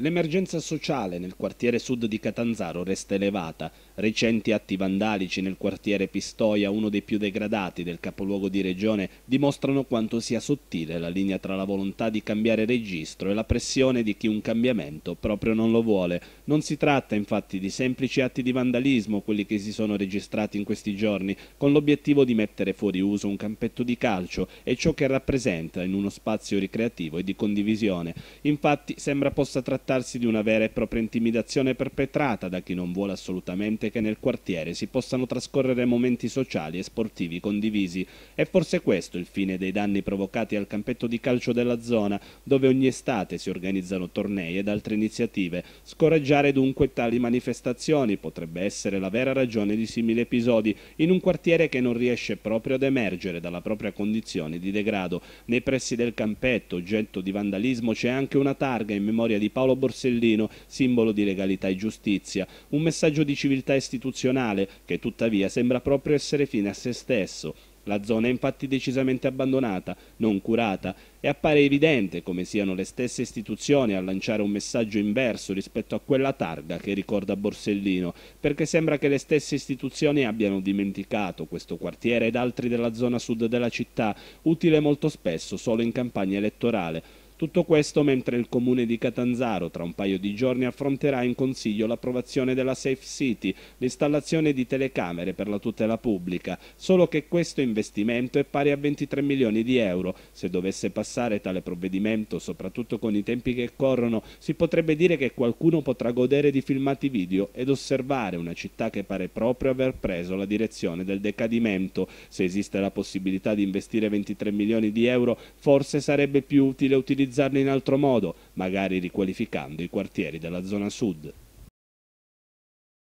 L'emergenza sociale nel quartiere sud di Catanzaro resta elevata. Recenti atti vandalici nel quartiere Pistoia, uno dei più degradati del capoluogo di regione, dimostrano quanto sia sottile la linea tra la volontà di cambiare registro e la pressione di chi un cambiamento proprio non lo vuole. Non si tratta infatti di semplici atti di vandalismo, quelli che si sono registrati in questi giorni, con l'obiettivo di mettere fuori uso un campetto di calcio e ciò che rappresenta in uno spazio ricreativo e di condivisione. Infatti sembra possa trattare trattarsi di una vera e propria intimidazione perpetrata da chi non vuole assolutamente che nel quartiere si possano trascorrere momenti sociali e sportivi condivisi. È forse questo il fine dei danni provocati al campetto di calcio della zona, dove ogni estate si organizzano tornei ed altre iniziative. Scoraggiare dunque tali manifestazioni potrebbe essere la vera ragione di simili episodi in un quartiere che non riesce proprio ad emergere dalla propria condizione di degrado. Nei pressi del campetto, oggetto di vandalismo, c'è anche una targa in memoria di Paolo Borsellino, simbolo di legalità e giustizia, un messaggio di civiltà istituzionale che tuttavia sembra proprio essere fine a se stesso, la zona è infatti decisamente abbandonata, non curata, e appare evidente come siano le stesse istituzioni a lanciare un messaggio inverso rispetto a quella targa che ricorda Borsellino, perché sembra che le stesse istituzioni abbiano dimenticato questo quartiere ed altri della zona sud della città, utile molto spesso solo in campagna elettorale, tutto questo mentre il comune di Catanzaro tra un paio di giorni affronterà in consiglio l'approvazione della Safe City, l'installazione di telecamere per la tutela pubblica, solo che questo investimento è pari a 23 milioni di euro. Se dovesse passare tale provvedimento, soprattutto con i tempi che corrono, si potrebbe dire che qualcuno potrà godere di filmati video ed osservare una città che pare proprio aver preso la direzione del decadimento. Se esiste la possibilità di investire 23 milioni di euro, forse sarebbe più utile utilizzare utilizzarli in altro modo, magari riqualificando i quartieri della zona sud.